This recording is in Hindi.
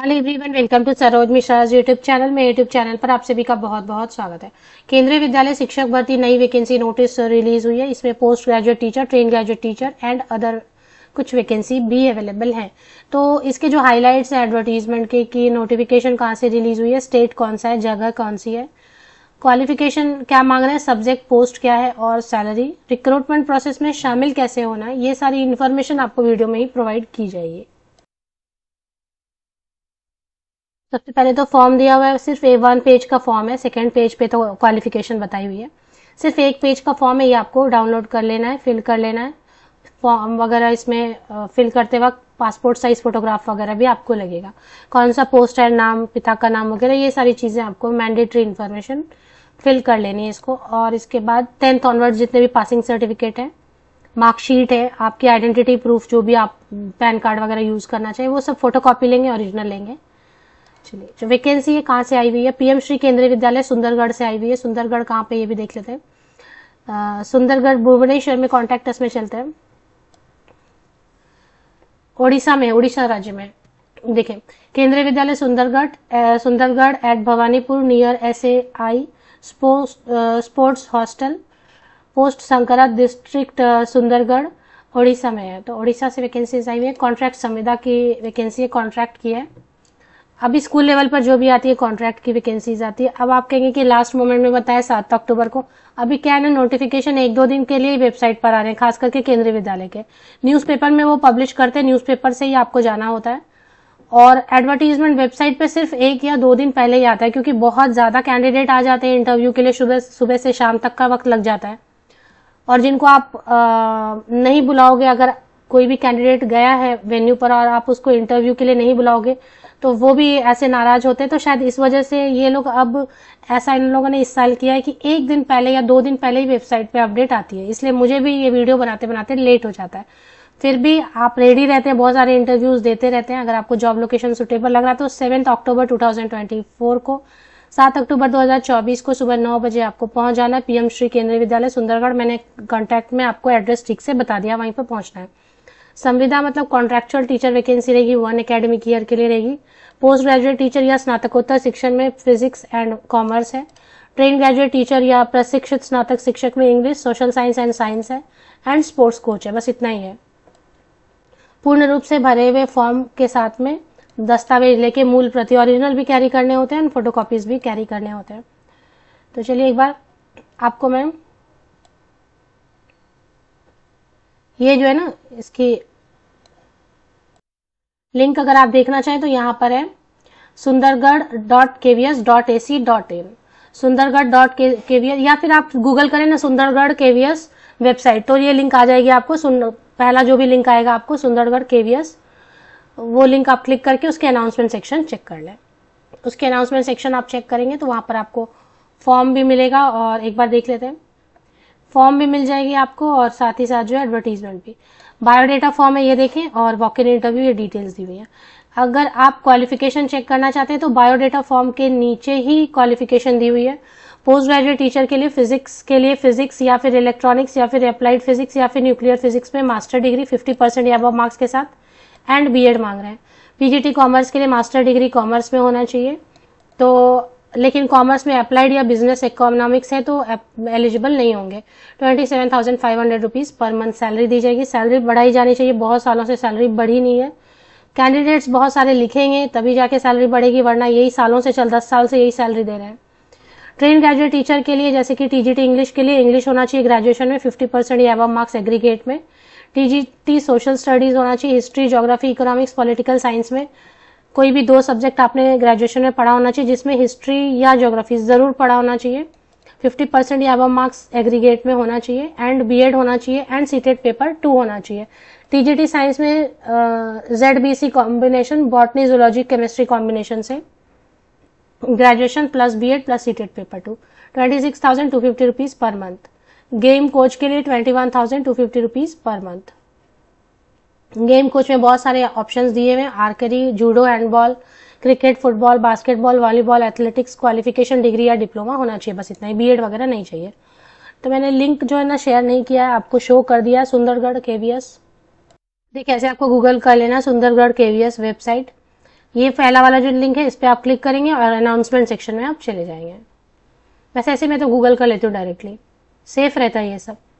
hello everyone welcome to Saroj Mishra YouTube channel में यूट्यूब चैनल पर आप सभी का बहुत बहुत स्वागत है केंद्रीय विद्यालय शिक्षक भर्ती नई वैकेंसी नोटिस रिलीज हुई है इसमें post graduate teacher train graduate teacher and other कुछ वैकेंसी भी अवेलेबल हैं तो इसके जो हाईलाइट्स हैं एडवर्टीजमेंट के कि नोटिफिकेशन कहाँ से रिलीज हुई है स्टेट कौन सा है जगह कौन सी है क्वालिफिकेशन क्या मांग रहे है सब्जेक्ट पोस्ट क्या है और सैलरी रिक्रूटमेंट प्रोसेस में शामिल कैसे होना है ये सारी इन्फॉर्मेशन आपको वीडियो में ही प्रोवाइड की जाएगी सबसे पहले तो फॉर्म दिया हुआ है सिर्फ ए वन पेज का फॉर्म है सेकेंड पेज पे तो क्वालिफिकेशन बताई हुई है सिर्फ एक पेज का फॉर्म है ये आपको डाउनलोड कर लेना है फिल कर लेना है फॉर्म वगैरह इसमें फिल करते वक्त पासपोर्ट साइज फोटोग्राफ वगैरह भी आपको लगेगा कौन सा पोस्ट है नाम पिता का नाम वगैरह ये सारी चीज़ें आपको मैंडेटरी इन्फॉर्मेशन फिल कर लेनी है इसको और इसके बाद टेंथ ऑनवर्ड जितने भी पासिंग सर्टिफिकेट है मार्कशीट है आपकी आइडेंटिटी प्रूफ जो भी आप पैन कार्ड वगैरह यूज़ करना चाहिए वो सब फोटो लेंगे ओरिजिनल लेंगे चलिए जो वैकेंसी है कहाँ से आई हुई है पीएम श्री केंद्रीय विद्यालय सुंदरगढ़ से आई हुई है सुंदरगढ़ कहाँ पे ये भी देख लेते हैं सुंदरगढ़ भुवनेश्वर में कॉन्टेक्ट में चलते हैं ओडिशा में ओडिशा राज्य में देखे Kendriya Vidyalaya Sundargarh Sundargarh at Bhawanipur near S A I sports hostel post Sankara district Sundargarh Odisha में है तो ओडिशा से वैकेंसी आई हुई है कॉन्ट्रैक्ट संविदा की वैकेंसी है कॉन्ट्रैक्ट की है अभी स्कूल लेवल पर जो भी आती है कॉन्ट्रैक्ट की वैकेंसीज आती है अब आप कहेंगे कि लास्ट मोमेंट में बताया सात अक्टूबर को अभी क्या है ना नोटिफिकेशन एक दो दिन के लिए वेबसाइट पर आ रहे हैं खास करके केंद्रीय विद्यालय के न्यूज़पेपर में वो पब्लिश करते हैं न्यूज़पेपर से ही आपको जाना होता है और एडवर्टीजमेंट वेबसाइट पर सिर्फ एक या दो दिन पहले ही आता है क्योंकि बहुत ज़्यादा कैंडिडेट आ जाते हैं इंटरव्यू के लिए सुबह सुबह से शाम तक का वक्त लग जाता है और जिनको आप नहीं बुलाओगे अगर कोई भी कैंडिडेट गया है वेन्यू पर और आप उसको इंटरव्यू के लिए नहीं बुलाओगे तो वो भी ऐसे नाराज होते हैं तो शायद इस वजह से ये लोग अब ऐसा इन लोगों ने इस साल किया है कि एक दिन पहले या दो दिन पहले ही वेबसाइट पे अपडेट आती है इसलिए मुझे भी ये वीडियो बनाते बनाते लेट हो जाता है फिर भी आप रेडी रहते हैं बहुत सारे इंटरव्यूज देते रहते हैं अगर आपको जॉब लोकेशन सुटेबल लग रहा है तो सेवन्थ अक्टूबर टू को सात अक्टूबर 2024 को सुबह नौ बजे आपको पहुंच जाना है पीएम श्री केंद्रीय विद्यालय सुंदरगढ़ मैंने कॉन्टैक्ट में आपको एड्रेस ठीक से बता दिया वहीं पर पहुंचना है संविदा मतलब कॉन्ट्रेक्चुअल टीचर वैकेंसी रहेगी वन एकेडमिक ईयर के लिए रहेगी पोस्ट ग्रेजुएट टीचर या स्नातकोत्तर शिक्षण में फिजिक्स एंड कॉमर्स है ट्रेन ग्रेजुएट टीचर या प्रशिक्षित स्नातक शिक्षक में English social science and science है एंड स्पोर्ट्स कोच है बस इतना ही है पूर्ण रूप से भरे हुए फॉर्म के साथ में दस्तावेज लेके मूल प्रति ओरिजिनल भी कैरी करने होते हैं एंड कॉपीज भी कैरी करने होते हैं तो चलिए एक बार आपको मैम ये जो है ना इसकी लिंक अगर आप देखना चाहें तो यहाँ पर है Sundargarh dot KVS dot A C dot in Sundargarh dot KVS या फिर आप गूगल करें ना सुंदरगढ़ केवीएस वेबसाइट तो ये लिंक आ जाएगी आपको पहला जो भी लिंक आएगा आपको सुंदरगढ़ केवीएस वो लिंक आप क्लिक करके उसके अनाउंसमेंट सेक्शन चेक कर लें उसके अनाउंसमेंट सेक्शन आप चेक करेंगे तो वहां पर आपको फॉर्म भी मिलेगा और एक बार देख लेते हैं फॉर्म भी मिल जाएगी आपको और साथ ही साथ जो है एडवर्टीजमेंट भी बायोडेटा फॉर्म है ये देखें और वॉक इन इंटरव्यू ये डिटेल्स दी हुई है अगर आप क्वालिफिकेशन चेक करना चाहते हैं तो बायोडेटा फॉर्म के नीचे ही क्वालिफिकेशन दी हुई है पोस्ट ग्रेजुएट टीचर के लिए फिजिक्स के लिए फिजिक्स या फिर इलेक्ट्रॉनिक्स या फिर अप्लाइड फिजिक्स या फिर न्यूक्लियर फिजिक्स में मास्टर डिग्री 50 परसेंट या मार्क्स के साथ एंड बीएड मांग रहे हैं पीजीटी कॉमर्स के लिए मास्टर डिग्री कॉमर्स में होना चाहिए तो लेकिन कॉमर्स में अप्लाइड या बिजनेस इकोनॉमिक्स है तो एलिजिबल नहीं होंगे twenty seven thousand five hundred rupees per month salary दी जाएगी सैलरी बढ़ाई जानी चाहिए बहुत सालों से सैलरी बढ़ी नहीं है कैंडिडेट्स बहुत सारे लिखेंगे तभी जाके सैलरी बढ़ेगी वरना यही सालों से चल दस साल से यही सैलरी दे रहे हैं ट्रेन ग्रेजुएट टीचर के लिए जैसे कि टीजीटी इंग्लिश के लिए इंग्लिश होना चाहिए ग्रेजुएशन में फिफ्टी परसेंट या मार्क्स एग्रीगेट में टीजीटी सोशल स्टडीज होना चाहिए history geography economics political science में कोई भी दो सब्जेक्ट आपने ग्रेजुएशन में पढ़ा होना चाहिए जिसमें हिस्ट्री या ज्योग्राफी ज़रूर पढ़ा होना चाहिए 50 परसेंट या अब मार्क्स एग्रीगेट में होना चाहिए एंड बीएड होना चाहिए एंड सीटेड पेपर टू होना चाहिए टीजीटी साइंस में Z B C combination botany zoology chemistry combination से graduation plus B plus CTET paper two twenty six thousand two fifty rupees per month game coach के लिए twenty one thousand two fifty rupees per month game coach में बहुत सारे ऑप्शंस दिए हुए हैं archery judo handball cricket football basketball volleyball athletics qualification degree या डिप्लोमा होना चाहिए बस इतना ही बीएड वगैरह नहीं चाहिए तो मैंने लिंक जो है ना शेयर नहीं किया है आपको शो कर दिया के सुंदरगढ़ केवीएस देखिए ऐसे आपको गूगल कर लेना सुंदरगढ़ केवीएस वेबसाइट ये पहला वाला जो लिंक है इस पर आप क्लिक करेंगे और अनाउंसमेंट सेक्शन में आप चले जाएंगे वैसे ऐसे मैं तो गूगल कर लेती हूँ डायरेक्टली सेफ रहता है ये सब